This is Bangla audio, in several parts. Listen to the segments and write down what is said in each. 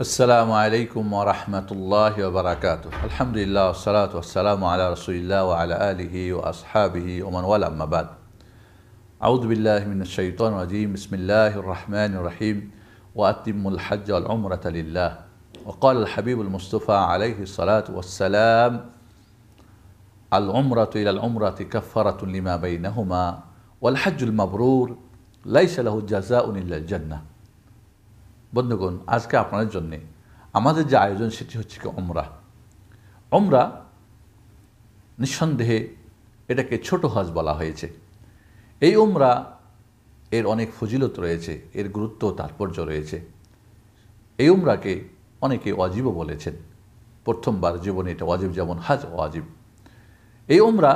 السلام عليكم ورحمة الله وبركاته الحمد لله والصلاة والسلام على رسول الله وعلى آله وأصحابه ومن والاه أما بعد أعوذ بالله من الشيطان الرجيم بسم الله الرحمن الرحيم وأتم الحج والعمرة لله وقال الحبيب المصطفى عليه الصلاة والسلام আল ওমরাত ইলাল ওমরাতি কাফারাতুল লিমা বাইনা হুমা ওয়াল হাজুল মাবরুর লাইসালাহু জাজা উনি জান্না বন্ধুগণ আজকে আপনাদের জন্যে আমাদের যে আয়োজন সেটি হচ্ছে কি অমরা অমরা নিঃসন্দেহে এটাকে ছোট হজ বলা হয়েছে এই ওমরা এর অনেক ফজিলত রয়েছে এর গুরুত্ব তাৎপর্য রয়েছে এই উমরাকে অনেকে অজীবও বলেছেন প্রথমবার জীবনে এটা অজীব যেমন হাজ অজীব এই ওমরা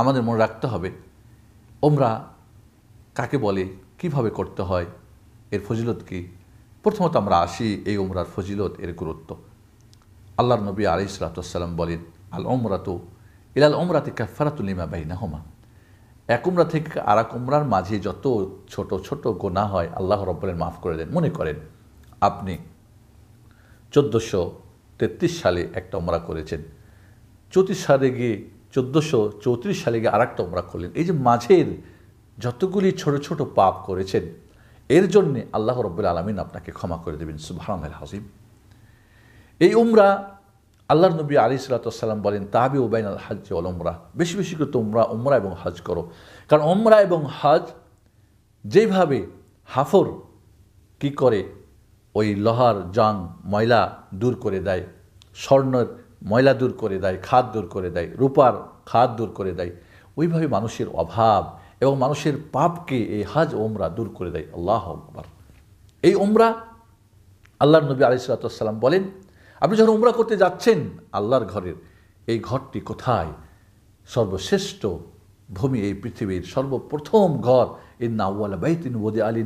আমাদের মনে রাখতে হবে ওমরা কাকে বলে কিভাবে করতে হয় এর ফজিলত কি প্রথমত আমরা আসি এই ওমরার ফজিলত এর গুরুত্ব আল্লাহর নবী আলি সালাতাম বলেন আল ওমরাতো ইলাল থেকে কাফারাতুলিমা বাহিনা হোমা এক উমরা থেকে আর এক উমরার মাঝে যত ছোট ছোট গোনা হয় আল্লাহ রব্বলের মাফ করে দেন মনে করেন আপনি চোদ্দোশো তেত্রিশ সালে একটা ওমরা করেছেন চৌত্রিশ সালে গিয়ে চোদ্দোশো চৌত্রিশ সালে গিয়ে আর একটা ওমরা করলেন এই যে মাঝের যতগুলি ছোট ছোট পাপ করেছেন এর জন্যে আল্লাহ রব্বুল আলমিন আপনাকে ক্ষমা করে দেবেন সুবাহান হাসিম এই উমরা আল্লাহ নবী আলী সাল্লাতাম বলেন তাহাবি ওবাইন আল হাজ অল উমরা বেশি বেশি করে তোমরা উমরা এবং হাজ করো কারণ উমরা এবং হাজ যেভাবে হাফর কি করে ওই লোহার জং ময়লা দূর করে দেয় স্বর্ণের ময়লা দূর করে দেয় খাদ দূর করে দেয় রূপার খাদ দূর করে দেয় ওইভাবে মানুষের অভাব এবং মানুষের পাপকে এই হাজ ওমরা দূর করে দেয় আল্লাহ আকবর এই ওমরা আল্লাহর নবী আলিসাল্লাম বলেন আপনি যখন উমরা করতে যাচ্ছেন আল্লাহর ঘরের এই ঘরটি কোথায় সর্বশ্রেষ্ঠ ভূমি এই পৃথিবীর সর্বপ্রথম ঘর ইন্নাউলাবাইতিন ওদে আলী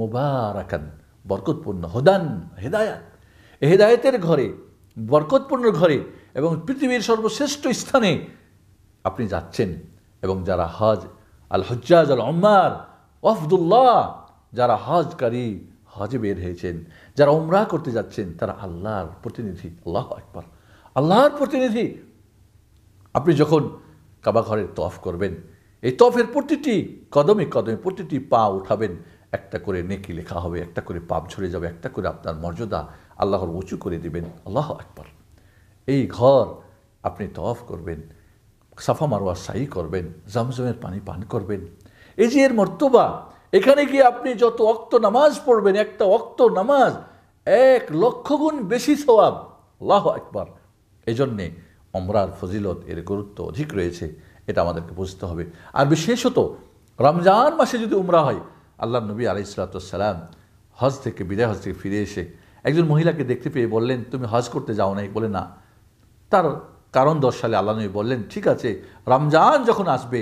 মুবারাকান বরকতপূর্ণ হোদান হেদায়াত এ হেদায়তের ঘরে বরকতপূর্ণ ঘরে এবং পৃথিবীর সর্বশ্রেষ্ঠ স্থানে আপনি যাচ্ছেন এবং যারা হজ আল হজ্জাজ আল অম্মার অফদুল্লাহ যারা হজকারী হজে বের হয়েছেন যারা উমরা করতে যাচ্ছেন তারা আল্লাহর প্রতিনিধি আল্লাহ একবার আল্লাহর প্রতিনিধি আপনি যখন কাবা ঘরের তফ করবেন এই তফের প্রতিটি কদমে কদমে প্রতিটি পা উঠাবেন একটা করে নেকি লেখা হবে একটা করে পাপ ঝরে যাবে একটা করে আপনার মর্যাদা আল্লাহর উঁচু করে দিবেন আল্লাহ আকবর এই ঘর আপনি তফ করবেন সাফা মারোয়া সাই করবেন জামজমের পানি পান করবেন এই যে এর মর্তবা এখানে গিয়ে আপনি যত অক্ত নামাজ পড়বেন একটা অক্ত নামাজ এক লক্ষ গুণ বেশি সবাব আল্লাহ একবার এজন্যে অমরার ফজিলত এর গুরুত্ব অধিক রয়েছে এটা আমাদেরকে বুঝতে হবে আর বিশেষত রমজান মাসে যদি উমরা হয় আল্লাহ নবী আলি সালাম হজ থেকে বিদায় হজ থেকে ফিরে এসে একজন মহিলাকে দেখতে পেয়ে বললেন তুমি হজ করতে যাও নাই বলে না তার কারণ দর্শালে আল্লাহ নবী বললেন ঠিক আছে রমজান যখন আসবে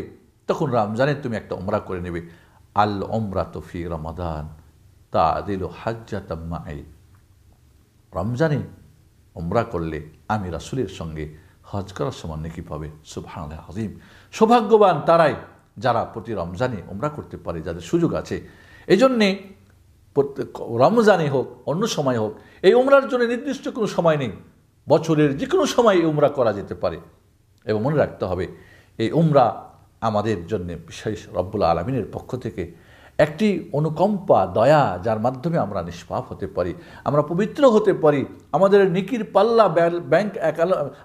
তখন রমজানে তুমি একটা ওমরা করে নেবে আল তো তফি রমাদান তা দিল হাজ্জাতাম্মাই রমজানে ওমরা করলে আমি রাসুলের সঙ্গে হজ করার সমান নাকি পাবে সুবহান হাজিম সৌভাগ্যবান তারাই যারা প্রতি রমজানে ওমরা করতে পারে যাদের সুযোগ আছে এই জন্যে প্রত্যেক রমজানে হোক অন্য সময় হোক এই উমরার জন্য নির্দিষ্ট কোনো সময় নেই বছরের যে কোনো সময় এই উমরা করা যেতে পারে এবং মনে রাখতে হবে এই উমরা আমাদের জন্য বিশেষ রব্বুল আলমিনের পক্ষ থেকে একটি অনুকম্পা দয়া যার মাধ্যমে আমরা নিষ্পাপ হতে পারি আমরা পবিত্র হতে পারি আমাদের নিকির পাল্লা ব্যাংক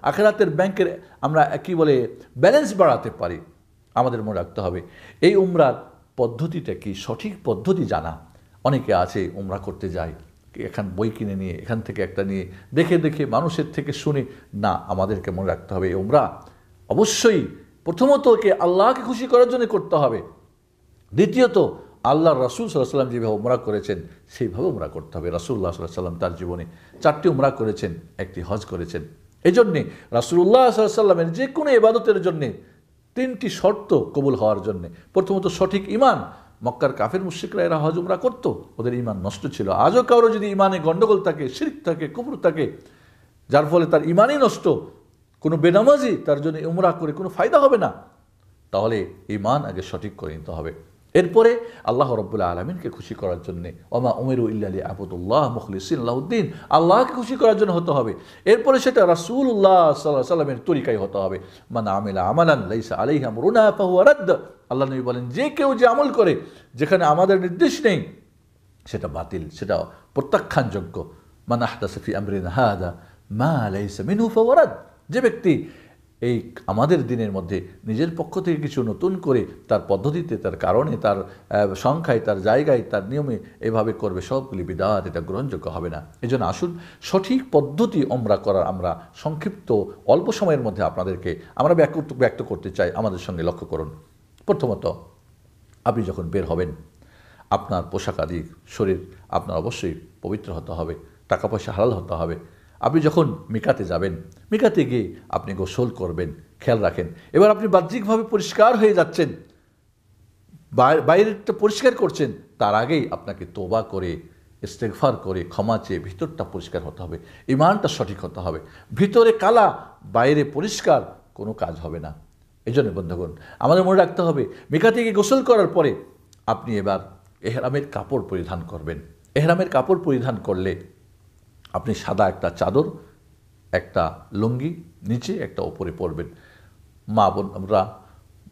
আখেরাতের ব্যাংকের আমরা কি বলে ব্যালেন্স বাড়াতে পারি আমাদের মনে রাখতে হবে এই উমরার পদ্ধতিটা কি সঠিক পদ্ধতি জানা অনেকে আছে উমরা করতে যায় এখান বই কিনে নিয়ে এখান থেকে একটা নিয়ে দেখে দেখে মানুষের থেকে শুনে না আমাদেরকে মনে রাখতে হবে উমরা অবশ্যই প্রথমত কে আল্লাহকে খুশি করার জন্য করতে হবে দ্বিতীয়ত আল্লাহ রসুল সাল্লাহ সাল্লাম যেভাবে উমরা করেছেন সেইভাবে উমরা করতে হবে রসুল্লাহ সাল্লাহ সাল্লাম তার জীবনে চারটি উমরা করেছেন একটি হজ করেছেন এই জন্যে রাসুল্লাহ সাল্লাহ সাল্লামের যে কোনো এবাদতের জন্যে তিনটি শর্ত কবুল হওয়ার জন্যে প্রথমত সঠিক ইমান মক্কার কাফের মুশিকরা এরা হজ উমরা করতো ওদের ইমান নষ্ট ছিল আজও কারো যদি ইমানে গণ্ডগোল থাকে শিরিক থাকে কুমুর থাকে যার ফলে তার ইমানই নষ্ট কোনো বেনামাজি তার জন্য উমরা করে কোনো ফায়দা হবে না তাহলে ইমান আগে সঠিক করে নিতে হবে এরপরে আল্লাহ রব্বুল্লাহ আলমিনকে খুশি করার জন্যে অমা উমেরু ইল্লালি আবুদুল্লাহ মুখলিসিন আল্লাহদ্দিন আল্লাহকে খুশি করার জন্য হতে হবে এরপরে সেটা রাসুল্লাহ সাল্লাহ সাল্লামের তরিকায় হতে হবে মানে আমেলা আমালান লাইসা আলাইহাম রুনা পাহুয়ারাদ্দ আল্লাহ নবী বলেন যে কেউ যে আমল করে যেখানে আমাদের নির্দেশ নেই সেটা বাতিল সেটা প্রত্যাখ্যানযোগ্য মানে আহদা সফি আমরিন হাদা মা আলাইসা মিনু ফাওয়ারাদ যে ব্যক্তি এই আমাদের দিনের মধ্যে নিজের পক্ষ থেকে কিছু নতুন করে তার পদ্ধতিতে তার কারণে তার সংখ্যায় তার জায়গায় তার নিয়মে এভাবে করবে সবগুলি বিদাত এটা গ্রহণযোগ্য হবে না এজন্য আসুন সঠিক পদ্ধতি আমরা করার আমরা সংক্ষিপ্ত অল্প সময়ের মধ্যে আপনাদেরকে আমরা ব্যক্ত করতে চাই আমাদের সঙ্গে লক্ষ্য করুন প্রথমত আপনি যখন বের হবেন আপনার পোশাক আদি শরীর আপনার অবশ্যই পবিত্র হতে হবে টাকা পয়সা হালাল হতে হবে আপনি যখন মিকাতে যাবেন মিকাতে গিয়ে আপনি গোসল করবেন খেয়াল রাখেন এবার আপনি বাহ্যিকভাবে পরিষ্কার হয়ে যাচ্ছেন বাইরেটা পরিষ্কার করছেন তার আগেই আপনাকে তোবা করে ইস্তেকফার করে ক্ষমা চেয়ে ভিতরটা পরিষ্কার হতে হবে ইমানটা সঠিক হতে হবে ভিতরে কালা বাইরে পরিষ্কার কোনো কাজ হবে না এই জন্য বন্ধুগণ আমাদের মনে রাখতে হবে মেকা গিয়ে গোসল করার পরে আপনি এবার এহরামের কাপড় পরিধান করবেন এহরামের কাপড় পরিধান করলে আপনি সাদা একটা চাদর একটা লুঙ্গি নিচে একটা ওপরে পরবেন মা বোনরা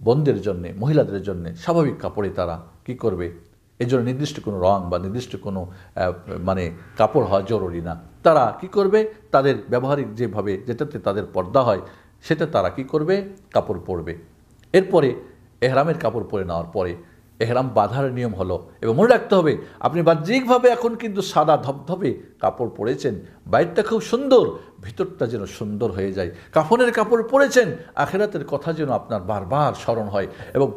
বোনদের জন্যে মহিলাদের জন্যে স্বাভাবিক কাপড়ে তারা কি করবে এই জন্য নির্দিষ্ট কোনো রং বা নির্দিষ্ট কোনো মানে কাপড় হওয়া জরুরি না তারা কি করবে তাদের ব্যবহারিক যেভাবে যেটাতে তাদের পর্দা হয় সেটা তারা কি করবে কাপড় পরবে এরপরে এহরামের কাপড় পরে নেওয়ার পরে এহরাম বাঁধার নিয়ম হলো এবং মনে রাখতে হবে আপনি বাহ্যিকভাবে এখন কিন্তু সাদা ধবধবে কাপড় পরেছেন বাইরটা খুব সুন্দর ভিতরটা যেন সুন্দর হয়ে যায় কাফনের কাপড় পরেছেন আখেরাতের কথা যেন আপনার বারবার স্মরণ হয় এবং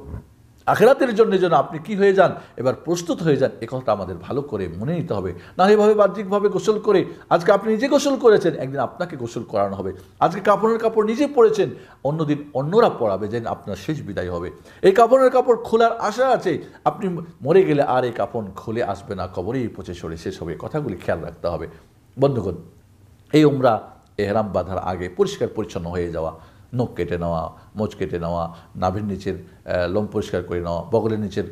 আখেরাতের জন্য যেন আপনি কি হয়ে যান এবার প্রস্তুত হয়ে যান এ কথাটা আমাদের ভালো করে মনে নিতে হবে না এভাবে বাহ্যিকভাবে গোসল করে আজকে আপনি নিজে গোসল করেছেন একদিন আপনাকে গোসল করানো হবে আজকে কাপড়ের কাপড় নিজে পরেছেন অন্যদিন অন্যরা পরাবে যেন আপনার শেষ বিদায় হবে এই কাপড়ের কাপড় খোলার আশা আছে আপনি মরে গেলে আর এই কাপড় খুলে আসবে না কবরেই পচে সরে শেষ হবে কথাগুলি খেয়াল রাখতে হবে বন্ধুগণ এই উমরা এহরাম বাঁধার আগে পরিষ্কার পরিচ্ছন্ন হয়ে যাওয়া নখ কেটে নেওয়া মোচ কেটে নেওয়া নাভির নিচের লোম পরিষ্কার করে নেওয়া বগলের নিচের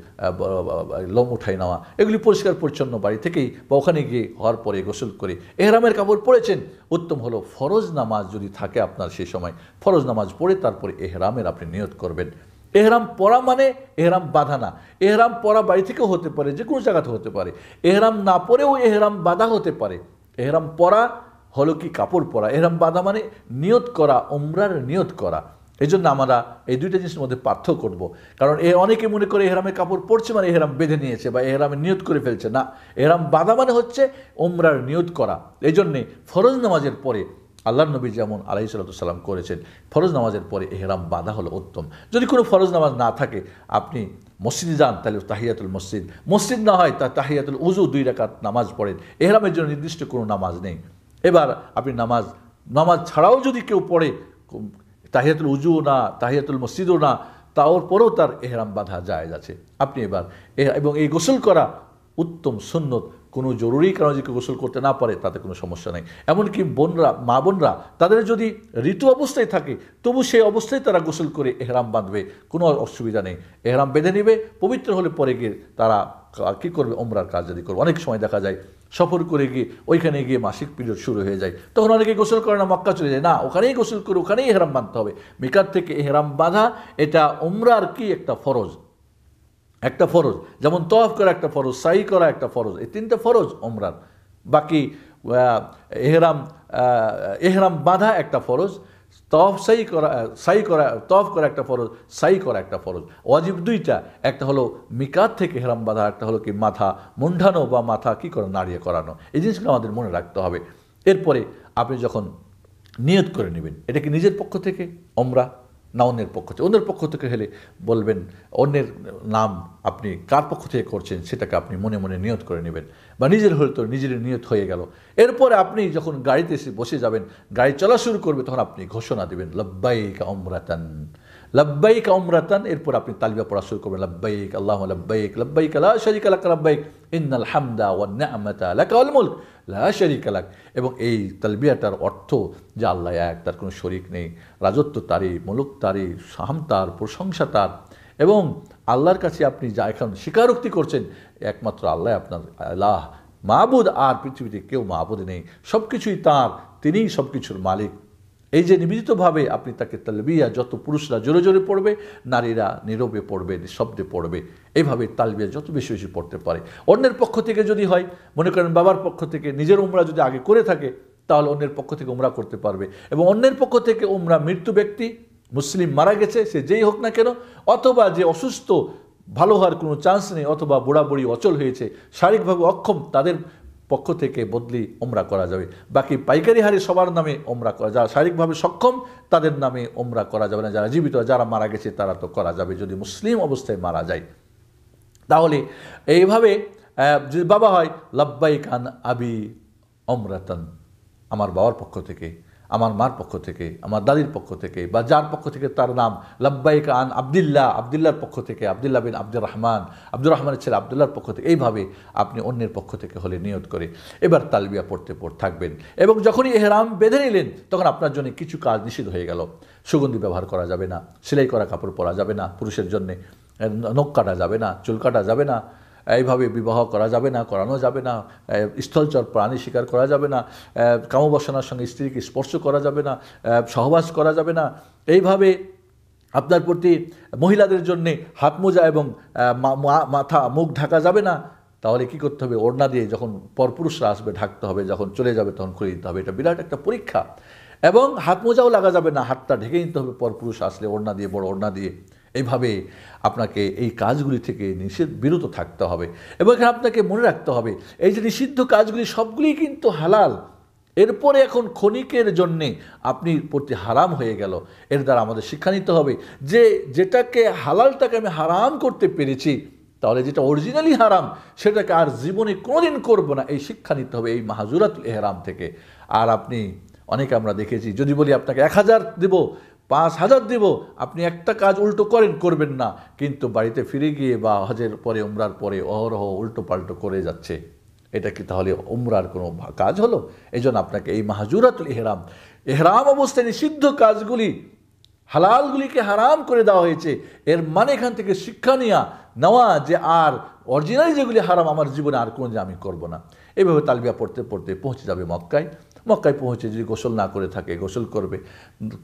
লোম উঠাই নেওয়া এগুলি পরিষ্কার পরিচ্ছন্ন বাড়ি থেকেই বা ওখানে গিয়ে হওয়ার পরে গোসল করে এহরামের কাপড় পরেছেন উত্তম হলো ফরজ নামাজ যদি থাকে আপনার সেই সময় ফরজ নামাজ পড়ে তারপরে এহরামের আপনি নিয়ত করবেন এহরাম পরা মানে এহরাম বাধা না এহরাম পরা বাড়ি থেকেও হতে পারে যে কোনো জায়গাতে হতে পারে এহরাম না পরেও এহরাম বাধা হতে পারে এহরাম পরা হলো কি কাপড় পরা এরম বাদা মানে নিয়ত করা ওমরার নিয়ত করা এই জন্য আমরা এই দুইটা জিনিসের মধ্যে পার্থক্য করব কারণ এ অনেকে মনে করে এহরামের কাপড় পরছে মানে এহরাম বেঁধে নিয়েছে বা এহরামে নিয়ত করে ফেলছে না এহরাম বাদা মানে হচ্ছে ওমরার নিয়ত করা এই জন্যে ফরজ নামাজের পরে আল্লাহ নবী যেমন আলাই সাল্লাম করেছেন ফরজ নামাজের পরে এহরাম বাধা হলো উত্তম যদি কোনো ফরজ নামাজ না থাকে আপনি মসজিদে যান তাহলে তাহিয়াতুল মসজিদ মসজিদ না হয় তা তাহিয়াতুল উজু দুই রাকাত নামাজ পড়েন এহরামের জন্য নির্দিষ্ট কোনো নামাজ নেই এবার আপনি নামাজ নামাজ ছাড়াও যদি কেউ পড়ে তাহিয়াতুল উজুও না তাহিয়াতুল মসজিদও না তাওর পরেও তার এহরাম বাধা যায় আছে আপনি এবার এবং এই গোসল করা উত্তম সুন্নত কোনো জরুরি কারণে যদি গোসল করতে না পারে তাতে কোনো সমস্যা নেই এমনকি বোনরা মা বোনরা তাদের যদি ঋতু অবস্থায় থাকে তবু সেই অবস্থায় তারা গোসল করে এহরাম বাঁধবে কোনো অসুবিধা নেই এহরাম বেঁধে নেবে পবিত্র হলে পরে গিয়ে তারা কী করবে ওমরার কাজ যদি করবে অনেক সময় দেখা যায় সফর করে গিয়ে ওইখানে গিয়ে মাসিক পিরিয়ড শুরু হয়ে যায় তখন অনেকে গোসল করে না মক্কা চলে যায় না ওখানেই গোসল করে ওখানেই হেরাম বাঁধতে হবে মিকার থেকে হেরাম বাঁধা এটা উমরার কি একটা ফরজ একটা ফরজ যেমন তফ করা একটা ফরজ সাই করা একটা ফরজ এই তিনটা ফরজ ওমরার বাকি এহরাম এহরাম বাঁধা একটা ফরজ তফ সাই করা সাই করা তফ করা একটা ফরজ সাই করা একটা ফরজ ওয়াজিব দুইটা একটা হলো মিকাত থেকে হেরাম বাঁধা একটা হলো কি মাথা মুন্ডানো বা মাথা কি করে নাড়িয়ে করানো এই জিনিসগুলো আমাদের মনে রাখতে হবে এরপরে আপনি যখন নিয়ত করে নেবেন এটা কি নিজের পক্ষ থেকে অমরা না অন্যের পক্ষ থেকে অন্যের পক্ষ থেকে হলে বলবেন অন্যের নাম আপনি কার পক্ষ থেকে করছেন সেটাকে আপনি মনে মনে নিয়ত করে নেবেন বা নিজের হলে তো নিজের নিয়ত হয়ে গেল এরপরে আপনি যখন গাড়িতে এসে বসে যাবেন গাড়ি চলা শুরু করবে তখন আপনি ঘোষণা দেবেন লব্বাইকা অমরাতান লব্বাইকা অমরাতান এরপর আপনি তালিবা পড়া শুরু করবেন লব্বাইক আল্লাহ লব্বাইক লব্বাইক আল্লাহ শরিক আল্লাহ লব্বাইক ইন্নাল হামদা ওয়ান্না আমতা আলাকা মুলক লা শরিক আলাক এবং এই তালবিয়াটার অর্থ যে আল্লাহ এক তার কোনো শরিক নেই রাজত্ব তারই মুলুক তারই সাহাম তার প্রশংসা তার এবং আল্লাহর কাছে আপনি যা এখন স্বীকারোক্তি করছেন একমাত্র আল্লাহ আপনার আল্লাহ মাহবুদ আর পৃথিবীতে কেউ মাহবুদ নেই সব কিছুই তাঁর তিনিই সব কিছুর মালিক এই যে নিবেদিতভাবে আপনি তাকে তালবিয়া যত পুরুষরা জোরে জোরে পড়বে নারীরা নীরবে পড়বে নিঃশব্দে পড়বে এইভাবে তালবিয়া যত বেশি বেশি পড়তে পারে অন্যের পক্ষ থেকে যদি হয় মনে করেন বাবার পক্ষ থেকে নিজের উমরা যদি আগে করে থাকে তাহলে অন্যের পক্ষ থেকে উমরা করতে পারবে এবং অন্যের পক্ষ থেকে উমরা মৃত্যু ব্যক্তি মুসলিম মারা গেছে সে যেই হোক না কেন অথবা যে অসুস্থ ভালো হওয়ার কোনো চান্স নেই অথবা বুড়াবুড়ি অচল হয়েছে শারীরিকভাবে অক্ষম তাদের পক্ষ থেকে বদলি ওমরা করা যাবে বাকি পাইকারি হারে সবার নামে ওমরা করা যারা শারীরিকভাবে সক্ষম তাদের নামে ওমরা করা যাবে না যারা জীবিত যারা মারা গেছে তারা তো করা যাবে যদি মুসলিম অবস্থায় মারা যায় তাহলে এইভাবে যদি বাবা হয় লাব্বাইক খান আবি অমরাতন আমার বাবার পক্ষ থেকে আমার মার পক্ষ থেকে আমার দাদির পক্ষ থেকে বা যার পক্ষ থেকে তার নাম লাব্বাইক আন আবদুল্লাহ আবদুল্লার পক্ষ থেকে আবদুল্লাহ বিন আব্দুর রহমান আব্দুর রহমানের ছেলে আবদুল্লার পক্ষ থেকে এইভাবে আপনি অন্যের পক্ষ থেকে হলে নিয়ত করে এবার তালবিয়া পড়তে পড় থাকবেন এবং যখনই এহরাম বেঁধে নিলেন তখন আপনার জন্য কিছু কাজ নিষিদ্ধ হয়ে গেল সুগন্ধি ব্যবহার করা যাবে না সেলাই করা কাপড় পরা যাবে না পুরুষের জন্যে নখ কাটা যাবে না চুল কাটা যাবে না এইভাবে বিবাহ করা যাবে না করানো যাবে না স্থলচর প্রাণী শিকার করা যাবে না কামবাসনার সঙ্গে স্ত্রীকে স্পর্শ করা যাবে না সহবাস করা যাবে না এইভাবে আপনার প্রতি মহিলাদের জন্যে হাত মোজা এবং মাথা মুখ ঢাকা যাবে না তাহলে কি করতে হবে ওড়না দিয়ে যখন পরপুরুষরা আসবে ঢাকতে হবে যখন চলে যাবে তখন খুলে দিতে হবে এটা বিরাট একটা পরীক্ষা এবং হাত মোজাও লাগা যাবে না হাতটা ঢেকে নিতে হবে পরপুরুষ আসলে ওড়না দিয়ে বড় ওড়না দিয়ে এইভাবে আপনাকে এই কাজগুলি থেকে নিষেধ বিরত থাকতে হবে এবং এখানে আপনাকে মনে রাখতে হবে এই যে নিষিদ্ধ কাজগুলি সবগুলি কিন্তু হালাল এরপরে এখন ক্ষণিকের জন্যে আপনি প্রতি হারাম হয়ে গেল এর দ্বারা আমাদের শিক্ষা নিতে হবে যে যেটাকে হালালটাকে আমি হারাম করতে পেরেছি তাহলে যেটা অরিজিনালি হারাম সেটাকে আর জীবনে কোনোদিন করব না এই শিক্ষা নিতে হবে এই মাহাজুরাত এহরাম থেকে আর আপনি অনেকে আমরা দেখেছি যদি বলি আপনাকে এক হাজার দেবো পাঁচ হাজার দেব আপনি একটা কাজ উল্টো করেন করবেন না কিন্তু বাড়িতে ফিরে গিয়ে বা হজের পরে উমরার পরে অহরহ উল্টো পাল্টো করে যাচ্ছে এটা কি তাহলে উমরার কোনো কাজ হলো এই আপনাকে এই মাহাজুরাতুল এহরাম এহরাম অবস্থায় নিষিদ্ধ কাজগুলি হালালগুলিকে হারাম করে দেওয়া হয়েছে এর মানে এখান থেকে শিক্ষা নেওয়া নেওয়া যে আর অরিজিনালি যেগুলি হারাম আমার জীবনে আর কোনো আমি করব না এভাবে তালবিয়া পড়তে পড়তে পৌঁছে যাবে মক্কায় মক্কায় পৌঁছে যদি গোসল না করে থাকে গোসল করবে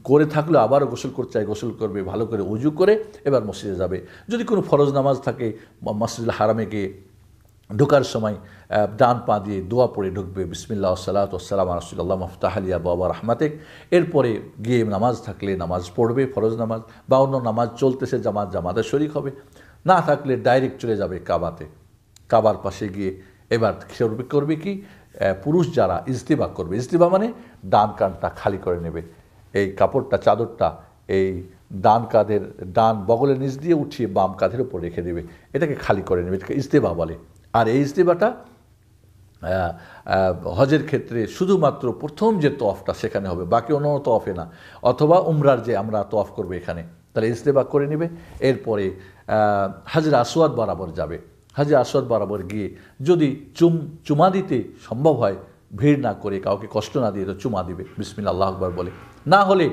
করে থাকলে আবারও গোসল করতে চায় গোসল করবে ভালো করে উজু করে এবার মসজিদে যাবে যদি কোনো ফরজ নামাজ থাকে মসজিদ হারামে গিয়ে ঢোকার সময় ডান পা দিয়ে দোয়া পড়ে ঢুকবে বিসমিল্লা সালাত আসসালাম রসুল্লাহ মফতাহালিয়া বাবা রহমাতেক এরপরে গিয়ে নামাজ থাকলে নামাজ পড়বে ফরজ নামাজ বা অন্য নামাজ চলতেছে জামাত জামাতে শরিক হবে না থাকলে ডাইরেক্ট চলে যাবে কাবাতে কাবার পাশে গিয়ে এবার করবে করবে কি পুরুষ যারা ইজতিবা করবে ইজতিবা মানে ডান কানটা খালি করে নেবে এই কাপড়টা চাদরটা এই ডান কাঁধের ডান বগলের নিচ দিয়ে উঠিয়ে বাম কাঁধের উপর রেখে দেবে এটাকে খালি করে নেবে এটাকে ইজতেবা বলে আর এই ইজতেবাটা হজের ক্ষেত্রে শুধুমাত্র প্রথম যে তফটা সেখানে হবে বাকি অন্য তফে না অথবা উমরার যে আমরা তফ করবো এখানে তাহলে ইজতেবা করে নেবে এরপরে হাজরা আসোয়াদ বরাবর যাবে হাজি আসর বরাবর গিয়ে যদি চুম চুমা দিতে সম্ভব হয় ভিড় না করে কাউকে কষ্ট না দিয়ে তো চুমা দিবে বিসমিল আল্লাহ আকবর বলে না হলে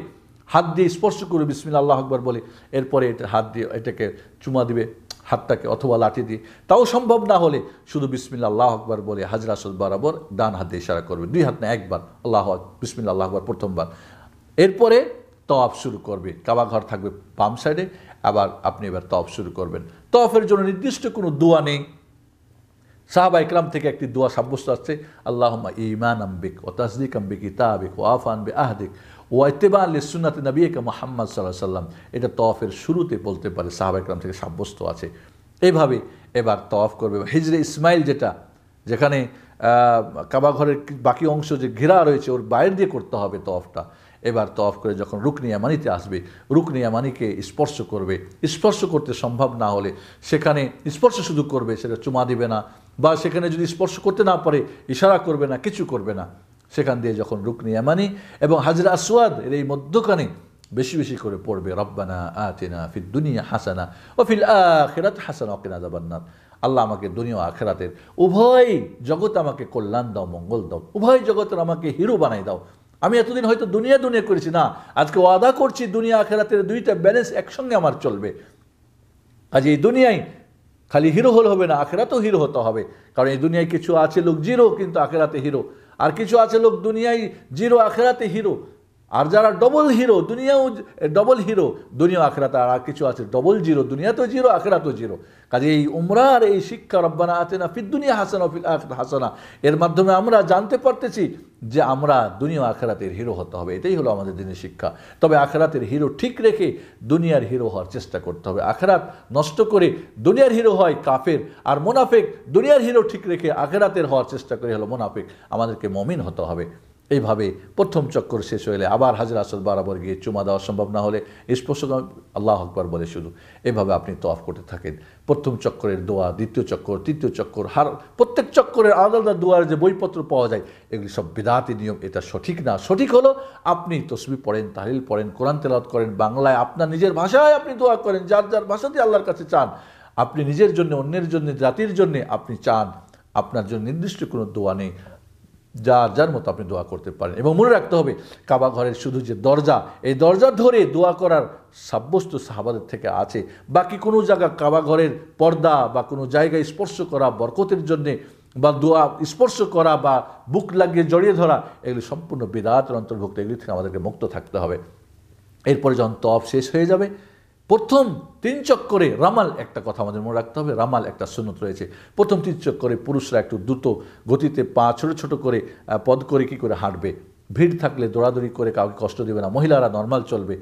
হাত দিয়ে স্পর্শ করে বিসমিল আল্লাহ আকবর বলে এরপরে এটা হাত দিয়ে এটাকে চুমা দিবে হাতটাকে অথবা লাঠি দিয়ে তাও সম্ভব না হলে শুধু বিসমিল আল্লাহ আকবর বলে হাজরা আসদ বরাবর ডান হাত দিয়ে ইশারা করবে দুই হাত না একবার আল্লাহ বিসমিল্লা আকবর প্রথমবার এরপরে তওয়াব শুরু করবে কাবা ঘর থাকবে পাম সাইডে আবার আপনি এবার তফ শুরু করবেন তফের জন্য নির্দিষ্ট কোনো দোয়া নেই সাহাবা ইকরাম থেকে একটি দোয়া সাব্যস্ত আসছে আল্লাহমা ইমান আম্বিক ও তাজদিক আম্বিক ইতাবিক ও আফান বে আহদিক ও ইত্তেবা আল্লি সুন্নাতে নবীকে মোহাম্মদ সাল্লাহ সাল্লাম এটা তফের শুরুতে বলতে পারে সাহাবা ইকরাম থেকে সাব্যস্ত আছে এইভাবে এবার তফ করবে হিজরে ইসমাইল যেটা যেখানে কাবাঘরের বাকি অংশ যে ঘেরা রয়েছে ওর বাইরে দিয়ে করতে হবে তফটা এবার তফ করে যখন রুকনিয়ামানিতে আসবে রুকনিয়ামানিকে স্পর্শ করবে স্পর্শ করতে সম্ভব না হলে সেখানে স্পর্শ শুধু করবে সেটা চুমা দিবে না বা সেখানে যদি স্পর্শ করতে না পারে ইশারা করবে না কিছু করবে না সেখান দিয়ে যখন রুকনিয়ামানি এবং হাজরা আসওয়াদ এর এই মধ্যখানে বেশি বেশি করে পড়বে রব্বানা আতিনা ফির দুনিয়া হাসানা ও ফিল আখেরাত হাসানা অকিনা জাবান্নাথ আল্লাহ আমাকে দুনিয়া আখেরাতের উভয় জগৎ আমাকে কল্যাণ দাও মঙ্গল দাও উভয় জগতের আমাকে হিরো বানাই দাও আমি এতদিন হয়তো দুনিয়া দুনিয়া করেছি না আজকে ওয়াদা করছি দুনিয়া আখেরাতের দুইটা ব্যালেন্স একসঙ্গে আমার চলবে আজ এই দুনিয়ায় খালি হিরো হল হবে না আখেরাতেও হিরো হতে হবে কারণ এই দুনিয়ায় কিছু আছে লোক জিরো কিন্তু আখেরাতে হিরো আর কিছু আছে লোক দুনিয়ায় জিরো আখেরাতে হিরো আর যারা ডবল হিরো দুনিয়াও ডবল হিরো দুনিয়া আখরাত আর কিছু আছে ডবল জিরো দুনিয়া তো জিরো আখরা তো জিরো কাজে এই উমরার এই শিক্ষা রব্বানা না ফির দুনিয়া হাসানা আখ হাসানা এর মাধ্যমে আমরা জানতে পারতেছি যে আমরা দুনিয়া আখরাতের হিরো হতে হবে এটাই হলো আমাদের দিনের শিক্ষা তবে আখরাতের হিরো ঠিক রেখে দুনিয়ার হিরো হওয়ার চেষ্টা করতে হবে আখরাত নষ্ট করে দুনিয়ার হিরো হয় কাফের আর মোনাফেক দুনিয়ার হিরো ঠিক রেখে আখরাতের হওয়ার চেষ্টা করে হলো মোনাফেক আমাদেরকে মমিন হতে হবে এইভাবে প্রথম চক্কর শেষ হইলে আবার হাজির আসাদ বরাবর গিয়ে চুমা দেওয়া সম্ভব না হলে স্পর্শ আল্লাহ আকবর বলে শুধু এভাবে আপনি তফ করতে থাকেন প্রথম চক্করের দোয়া দ্বিতীয় চক্কর তৃতীয় চক্কর হার প্রত্যেক চক্করের আলাদা আলাদা দোয়ার যে বইপত্র পাওয়া যায় এগুলি সব বিদাতি নিয়ম এটা সঠিক না সঠিক হলো আপনি তসবি পড়েন তাহিল পড়েন কোরআন তেলাত করেন বাংলায় আপনার নিজের ভাষায় আপনি দোয়া করেন যার যার দিয়ে আল্লাহর কাছে চান আপনি নিজের জন্য অন্যের জন্য জাতির জন্য আপনি চান আপনার জন্য নির্দিষ্ট কোনো দোয়া নেই যার যার মতো আপনি দোয়া করতে পারেন এবং মনে রাখতে হবে কাবা ঘরের শুধু যে দরজা এই দরজা ধরে দোয়া করার সাব্যস্ত সাহাবাদের থেকে আছে বাকি কোনো জায়গা কাবা ঘরের পর্দা বা কোনো জায়গায় স্পর্শ করা বরকতের জন্যে বা দোয়া স্পর্শ করা বা বুক লাগিয়ে জড়িয়ে ধরা এগুলি সম্পূর্ণ বিদাতের অন্তর্ভুক্ত এগুলি থেকে আমাদেরকে মুক্ত থাকতে হবে এরপরে যখন তফ শেষ হয়ে যাবে প্রথম তিন চক্করে রামাল একটা কথা আমাদের মনে রাখতে হবে রামাল একটা সুনত রয়েছে প্রথম তিন চক্করে পুরুষরা একটু দ্রুত গতিতে পা ছোট ছোট করে পদ করে কী করে হাঁটবে ভিড় থাকলে দৌড়াদৌড়ি করে কাউকে কষ্ট দেবে না মহিলারা নর্মাল চলবে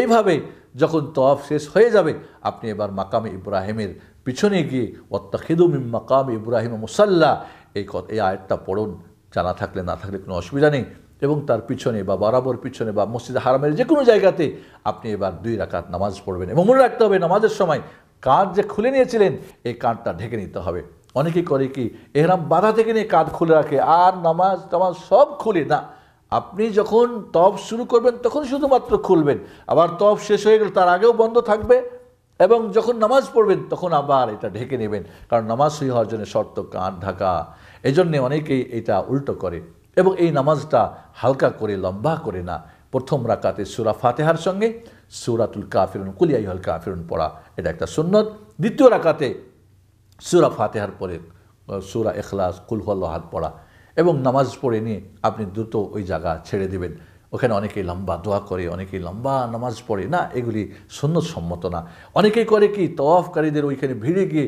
এইভাবে যখন তফ শেষ হয়ে যাবে আপনি এবার মাকামে ইব্রাহিমের পিছনে গিয়ে অত্তাখিদুমিম মাকাম ইব্রাহিম মুসাল্লা এই এই আয়টা পড়ুন জানা থাকলে না থাকলে কোনো অসুবিধা নেই এবং তার পিছনে বা বরাবর পিছনে বা মসজিদে হারামের যে কোনো জায়গাতে আপনি এবার দুই রাকাত নামাজ পড়বেন এবং মনে রাখতে হবে নামাজের সময় কাঁধ যে খুলে নিয়েছিলেন এই কাঁধটা ঢেকে নিতে হবে অনেকে করে কি এরাম বাধা থেকে নিয়ে কাঁধ খুলে রাখে আর নামাজ টামাজ সব খুলে না আপনি যখন তপ শুরু করবেন তখন শুধুমাত্র খুলবেন আবার তপ শেষ হয়ে গেলে তার আগেও বন্ধ থাকবে এবং যখন নামাজ পড়বেন তখন আবার এটা ঢেকে নেবেন কারণ নামাজ সহি হওয়ার জন্য শর্ত কান ঢাকা এজন্যে অনেকেই এটা উল্টো করে এবং এই নামাজটা হালকা করে লম্বা করে না প্রথম রাকাতে সুরা ফাতেহার সঙ্গে সুরাতুল কাফিরুন কুলিয়াই হল কাফিরুন পড়া এটা একটা সুন্নত দ্বিতীয় রাকাতে সুরা ফাতেহার পরে সুরা এখলাস কুলহল্লাহাত পড়া এবং নামাজ পড়ে নিয়ে আপনি দ্রুত ওই জায়গা ছেড়ে দেবেন ওখানে অনেকেই লম্বা দোয়া করে অনেকেই লম্বা নামাজ পড়ে না এগুলি সম্মত না অনেকেই করে কি তওয়াফকারীদের ওইখানে ভিড়ে গিয়ে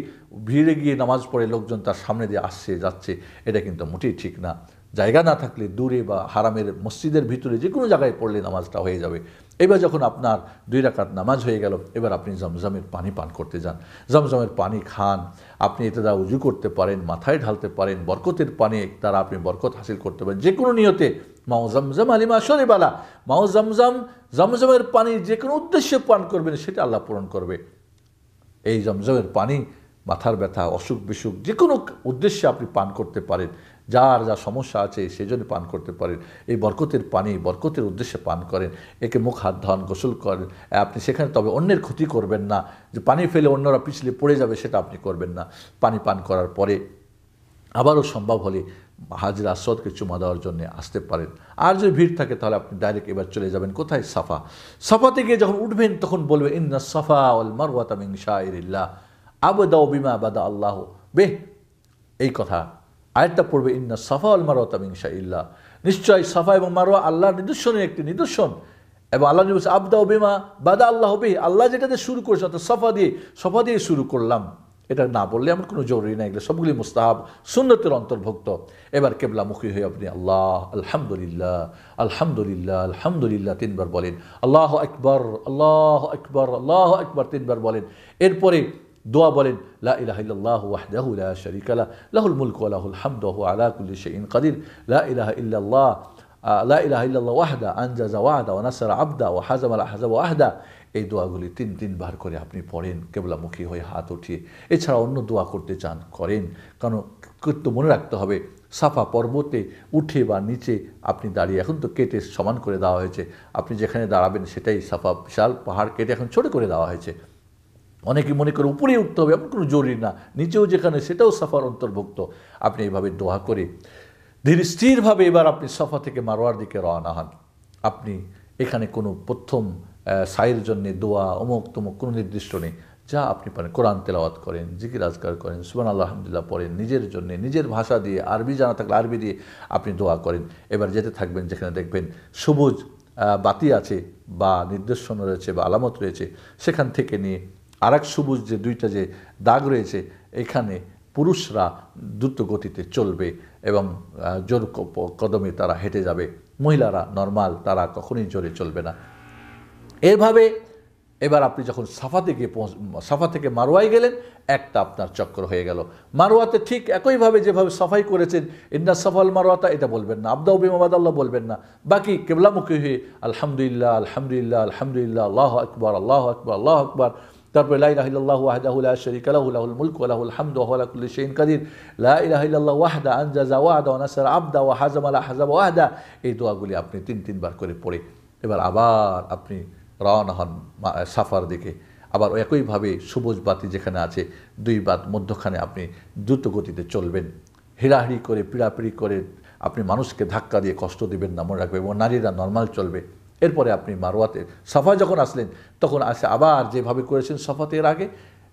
ভিড়ে গিয়ে নামাজ পড়ে লোকজন তার সামনে দিয়ে আসছে যাচ্ছে এটা কিন্তু মোটেই ঠিক না জায়গা না থাকলে দূরে বা হারামের মসজিদের ভিতরে যে কোনো জায়গায় পড়লে নামাজটা হয়ে যাবে এবার যখন আপনার দুই রাকাত নামাজ হয়ে গেল এবার আপনি জমজমের পানি পান করতে যান জমজমের পানি খান আপনি এতে দ্বারা উজু করতে পারেন মাথায় ঢালতে পারেন বরকতের পানি তারা আপনি বরকত হাসিল করতে পারেন যে কোনো নিয়তে মাও জমজম আলিমা শরিবালা মাও জমজম জমজমের পানি যে কোনো উদ্দেশ্যে পান করবেন সেটা আল্লাহ পূরণ করবে এই জমজমের পানি মাথার ব্যথা অসুখ বিসুখ যে কোনো উদ্দেশ্যে আপনি পান করতে পারেন যার যা সমস্যা আছে জন্য পান করতে পারেন এই বরকতের পানি বরকতের উদ্দেশ্যে পান করেন একে মুখ হাত ধন গোসল করেন আপনি সেখানে তবে অন্যের ক্ষতি করবেন না যে পানি ফেলে অন্যরা পিছলে পড়ে যাবে সেটা আপনি করবেন না পানি পান করার পরে আবারও সম্ভব হলে হাজির আসরদকে চুমা দেওয়ার জন্য আসতে পারেন আর যদি ভিড় থাকে তাহলে আপনি ডাইরেক্ট এবার চলে যাবেন কোথায় সাফা সাফাতে গিয়ে যখন উঠবেন তখন বলবে ইন্না সাফা আল মারওয়াতামিং শাহ আবু দাও বিমা বাদা আল্লাহ বেহ এই কথা আয়টা পড়বে ইন্না সাফা আল মারোয়া তামিংসা ইল্লা নিশ্চয় সাফা এবং মারোয়া আল্লাহর নিদর্শনের একটি নিদর্শন এবং আল্লাহ নবী আবদা বিমা বাদা আল্লাহ হবে আল্লাহ যেটাতে শুরু করেছে অর্থাৎ সাফা দিয়ে সফা দিয়ে শুরু করলাম এটা না বললে আমার কোনো জরুরি না এগুলো সবগুলি মুস্তাহাব সুন্নতের অন্তর্ভুক্ত এবার কেবলামুখী হয়ে আপনি আল্লাহ আলহামদুলিল্লাহ আলহামদুলিল্লাহ আলহামদুলিল্লাহ তিনবার বলেন আল্লাহ আকবর আল্লাহ আকবর আল্লাহ আকবর তিনবার বলেন এরপরে দোয়া বলেন লা লা লাহুল মুলক লাহুল লা ওয়া এই দোয়াগুলি তিন তিনবার করে আপনি পড়েন কেবলামুখী হয়ে হাত উঠিয়ে এছাড়া অন্য দোয়া করতে চান করেন কারণ কৃত্য মনে রাখতে হবে সাফা পর্বতে উঠে বা নিচে আপনি দাঁড়িয়ে এখন তো কেটে সমান করে দেওয়া হয়েছে আপনি যেখানে দাঁড়াবেন সেটাই সাফা বিশাল পাহাড় কেটে এখন ছোট করে দেওয়া হয়েছে অনেকে মনে করে উপরে উঠতে হবে এমন কোনো জরুরি না নিচেও যেখানে সেটাও সাফার অন্তর্ভুক্ত আপনি এইভাবে দোয়া করে ধীর স্থিরভাবে এবার আপনি সাফা থেকে মারোয়ার দিকে রওনা হন আপনি এখানে কোনো প্রথম সাইয়ের জন্যে দোয়া অমুক তমুক কোনো নির্দিষ্ট নেই যা আপনি পারেন কোরআন তেলাওয়াত করেন জিকির আজগার করেন আল্লাহ আহমদুল্লাহ পড়েন নিজের জন্য নিজের ভাষা দিয়ে আরবি জানা থাকলে আরবি দিয়ে আপনি দোয়া করেন এবার যেতে থাকবেন যেখানে দেখবেন সবুজ বাতি আছে বা নির্দেশন রয়েছে বা আলামত রয়েছে সেখান থেকে নিয়ে আর এক সবুজ যে দুইটা যে দাগ রয়েছে এখানে পুরুষরা দ্রুত গতিতে চলবে এবং জোর কদমে তারা হেঁটে যাবে মহিলারা নর্মাল তারা কখনোই জোরে চলবে না এভাবে এবার আপনি যখন সাফা থেকে সাফা থেকে মারোয়ায় গেলেন একটা আপনার চক্র হয়ে গেল মারোয়াতে ঠিক একইভাবে যেভাবে সাফাই করেছেন ইন্দা সাফাল মারোয়াতা এটা বলবেন না আবদাউ বিমাবাদ আল্লাহ বলবেন না বাকি কেবলামুখী হয়ে আলহামদুলিল্লাহ আলহামদুলিল্লাহ আলহামদুলিল্লাহ আল্লাহ আকবর আল্লাহ আকবর আল্লাহ আকবর তারপরে লাইলাহিল্লাহ ওয়াহদাহ লা শরীক লাহু লাহুল মুলক ওয়া লাহুল হামদু ওয়া লা কাদির লা ইলাহা ওয়াহদা আনজাজা ওয়াদা ওয়া আবদা ওয়া হাজম লা হাজামা ওয়াহদা এই দোয়াগুলি আপনি তিন তিনবার করে পড়ে এবার আবার আপনি রওনা হন সাফার দিকে আবার একইভাবে সবুজ বাতি যেখানে আছে দুই বাত মধ্যখানে আপনি দ্রুত গতিতে চলবেন হিড়াহিড়ি করে পিড়াপিড়ি করে আপনি মানুষকে ধাক্কা দিয়ে কষ্ট দেবেন না মনে রাখবে এবং নারীরা নর্মাল চলবে এরপরে আপনি মারোয়াতে সাফা যখন আসলেন তখন আসে আবার যেভাবে করেছেন সফাতে এর আগে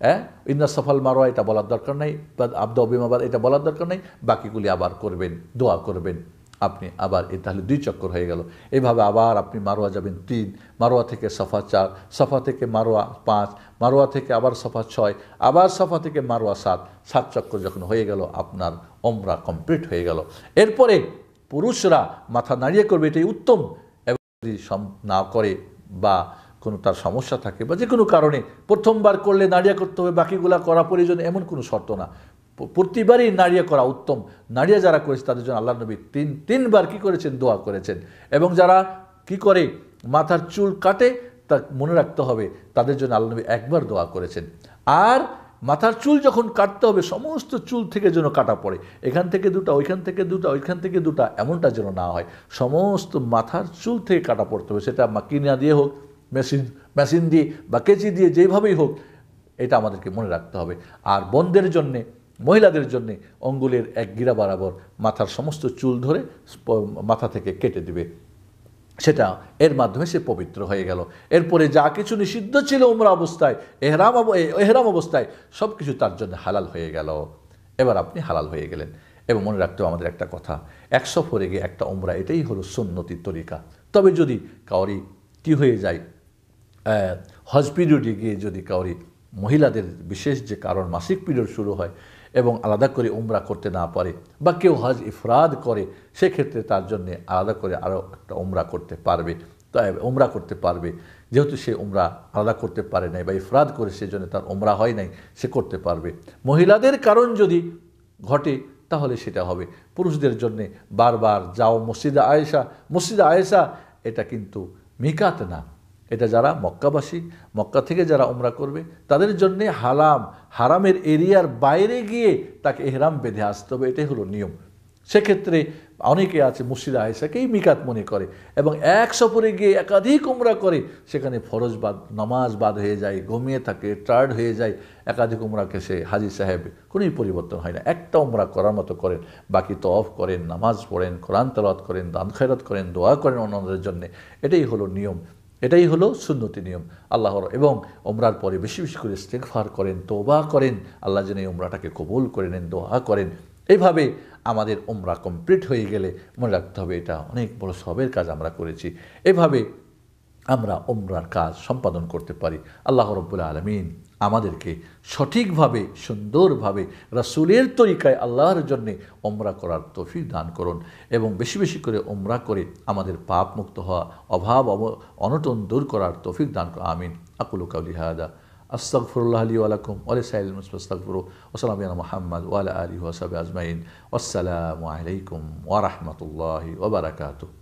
হ্যাঁ ইন্না সফল মারোয়া এটা বলার দরকার নাই বা আবদা অবিমাবাদ এটা বলার দরকার নাই বাকিগুলি আবার করবেন দোয়া করবেন আপনি আবার এ তাহলে দুই চক্কর হয়ে গেল এভাবে আবার আপনি মারোয়া যাবেন তিন মারোয়া থেকে সফা চার সফা থেকে মারোয়া পাঁচ মারোয়া থেকে আবার সফা ছয় আবার সফা থেকে মারোয়া সাত সাত চক্কর যখন হয়ে গেল আপনার অমরা কমপ্লিট হয়ে গেল এরপরে পুরুষরা মাথা নাড়িয়ে করবে এটাই উত্তম যদি না করে বা কোনো তার সমস্যা থাকে বা যে কোনো কারণে প্রথমবার করলে নাড়িয়া করতে হবে বাকিগুলা করা প্রয়োজন এমন কোনো শর্ত না প্রতিবারই নাড়িয়া করা উত্তম নাড়িয়া যারা করেছে তাদের জন্য আল্লাহ নবী তিন তিনবার কি করেছেন দোয়া করেছেন এবং যারা কি করে মাথার চুল কাটে তা মনে রাখতে হবে তাদের জন্য আল্লাহ নবী একবার দোয়া করেছেন আর মাথার চুল যখন কাটতে হবে সমস্ত চুল থেকে যেন কাটা পড়ে এখান থেকে দুটা ওইখান থেকে দুটা ওইখান থেকে দুটা এমনটা যেন না হয় সমস্ত মাথার চুল থেকে কাটা পড়তে হবে সেটা মাকিনা দিয়ে হোক মেশিন মেশিন দিয়ে বা কেচি দিয়ে যেভাবেই হোক এটা আমাদেরকে মনে রাখতে হবে আর বন্ধের জন্যে মহিলাদের জন্যে অঙ্গুলের এক গিরা বরাবর মাথার সমস্ত চুল ধরে মাথা থেকে কেটে দিবে সেটা এর মাধ্যমে সে পবিত্র হয়ে গেল এরপরে যা কিছু নিষিদ্ধ ছিল উমরা অবস্থায় এহরাম এহরাম অবস্থায় সব কিছু তার জন্য হালাল হয়ে গেল এবার আপনি হালাল হয়ে গেলেন এবং মনে রাখতেও আমাদের একটা কথা এক সফরে গিয়ে একটা উমরা এটাই হলো সুন্নতির তরিকা তবে যদি কাউরি কি হয়ে যায় হজ পিরিয়ডে গিয়ে যদি কাউরি মহিলাদের বিশেষ যে কারণ মাসিক পিরিয়ড শুরু হয় এবং আলাদা করে উমরা করতে না পারে বা কেউ হজ ইফরাদ করে সেক্ষেত্রে তার জন্য আলাদা করে আরও একটা উমরা করতে পারবে তাই উমরা করতে পারবে যেহেতু সে উমরা আলাদা করতে পারে নাই বা ইফরাদ করে সেজন্য তার উমরা হয় নাই সে করতে পারবে মহিলাদের কারণ যদি ঘটে তাহলে সেটা হবে পুরুষদের জন্যে বারবার যাও মসজিদা আয়েশা মসজিদা আয়েশা এটা কিন্তু মিকাত না এটা যারা মক্কাবাসী মক্কা থেকে যারা উমরা করবে তাদের জন্যে হালাম হারামের এরিয়ার বাইরে গিয়ে তাকে এহরাম বেঁধে আসতে হবে এটাই হলো নিয়ম সেক্ষেত্রে অনেকে আছে মুর্শিদা আয়েশাকেই মিকাত মনে করে এবং এক সফরে গিয়ে একাধিক উমরা করে সেখানে ফরজ বাদ নামাজ বাদ হয়ে যায় ঘুমিয়ে থাকে টার্ড হয়ে যায় একাধিক উমরাকে সে হাজি সাহেব কোনোই পরিবর্তন হয় না একটা উমরা করার মতো করেন বাকি তফ করেন নামাজ পড়েন কোরআন তলাত করেন দান খেরাত করেন দোয়া করেন অন্যদের জন্যে এটাই হলো নিয়ম এটাই হলো সুন্নতি নিয়ম আল্লাহর এবং ওমরার পরে বেশি বেশি করে স্টেকফার করেন তোবা করেন আল্লাহ যেন এই ওমরাটাকে কবুল করে নেন দোয়া করেন এইভাবে আমাদের ওমরা কমপ্লিট হয়ে গেলে মনে রাখতে হবে এটা অনেক বড় সবের কাজ আমরা করেছি এভাবে আমরা ওমরার কাজ সম্পাদন করতে পারি আল্লাহ রব্বুল আলমিন আমাদেরকে সঠিকভাবে সুন্দরভাবে রাসুলের তরিকায় আল্লাহর জন্যে ওমরা করার তফিক দান করুন এবং বেশি বেশি করে ওমরা করে আমাদের পাপ মুক্ত হওয়া অভাব অনটন দূর করার তফিক দান করুন আমিন আকুল কাউলি হাদা আস্তাগফিরুল্লাহ লি ওয়ালাকুম ওয়া সাইল মুস্তাগফিরু ওয়া সালামু আলা মুহাম্মদ ওয়া আজমাইন আসসালামু আলাইকুম ওয়া রাহমাতুল্লাহি